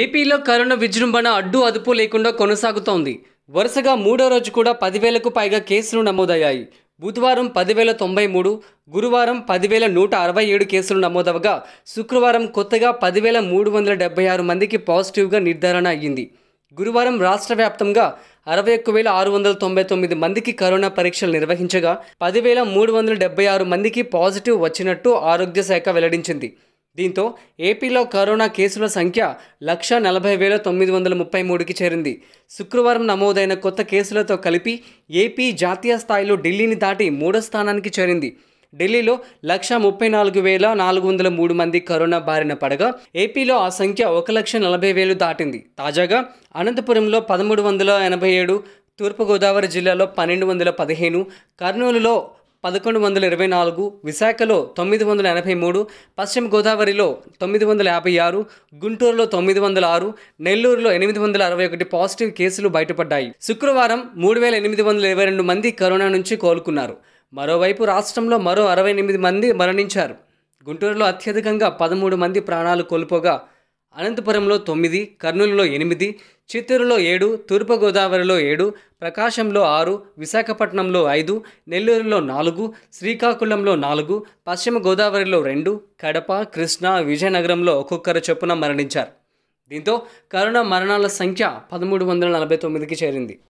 ఏపీలో కరోనా విజృంభణ అడ్డు అదుపు లేకుండా కొనసాగుతోంది వరుసగా మూడో రోజు కూడా పదివేలకు పైగా కేసులు నమోదయ్యాయి బుధవారం పదివేల తొంభై మూడు గురువారం పదివేల నూట అరవై ఏడు కేసులు నమోదవగా శుక్రవారం కొత్తగా పదివేల మూడు వందల డెబ్బై ఆరు మందికి పాజిటివ్గా నిర్ధారణ అయ్యింది గురువారం రాష్ట్ర వ్యాప్తంగా అరవై ఒక్క వేల ఆరు వందల తొంభై తొమ్మిది మందికి కరోనా పరీక్షలు నిర్వహించగా పదివేల మూడు వందల డెబ్బై ఆరు మందికి పాజిటివ్ వచ్చినట్టు ఆరోగ్య శాఖ వెల్లడించింది దీంతో ఏపీలో కరోనా కేసుల సంఖ్య లక్ష నలభై వేల తొమ్మిది వందల ముప్పై మూడుకి చేరింది శుక్రవారం నమోదైన కొత్త కేసులతో కలిపి ఏపీ జాతీయ స్థాయిలో ఢిల్లీని దాటి మూడో స్థానానికి చేరింది ఢిల్లీలో లక్ష ముప్పై నాలుగు వేల నాలుగు వందల మూడు మంది కరోనా బారిన పడగా ఏపీలో ఆ సంఖ్య ఒక లక్ష నలభై వేలు దాటింది తాజాగా అనంతపురంలో పదమూడు వందల ఎనభై ఏడు తూర్పుగోదావరి జిల్లాలో పన్నెండు వందల పదిహేను కర్నూలులో పదకొండు వందల ఇరవై నాలుగు విశాఖలో తొమ్మిది వందల ఎనభై మూడు పశ్చిమ గోదావరిలో తొమ్మిది వందల యాభై ఆరు గుంటూరులో తొమ్మిది వందల ఆరు నెల్లూరులో ఎనిమిది వందల అరవై ఒకటి పాజిటివ్ కేసులు బయటపడ్డాయి శుక్రవారం మూడు వేల ఎనిమిది వందల ఇరవై రెండు మంది కరోనా నుంచి కోలుకున్నారు మరోవైపు రాష్ట్రంలో మరో అరవై ఎనిమిది మంది మరణించారు గుంటూరులో అత్యధికంగా పదమూడు మంది ప్రాణాలు కోల్పోగా అనంతపురంలో తొమ్మిది కర్నూలులో ఎనిమిది చిత్తూరులో ఏడు తూర్పుగోదావరిలో ఏడు ప్రకాశంలో ఆరు విశాఖపట్నంలో ఐదు నెల్లూరులో నాలుగు శ్రీకాకుళంలో నాలుగు పశ్చిమ గోదావరిలో రెండు కడప కృష్ణా విజయనగరంలో ఒక్కొక్కరు చొప్పున మరణించారు దీంతో కరోనా మరణాల సంఖ్య పదమూడు వందల నలభై తొమ్మిదికి చేరింది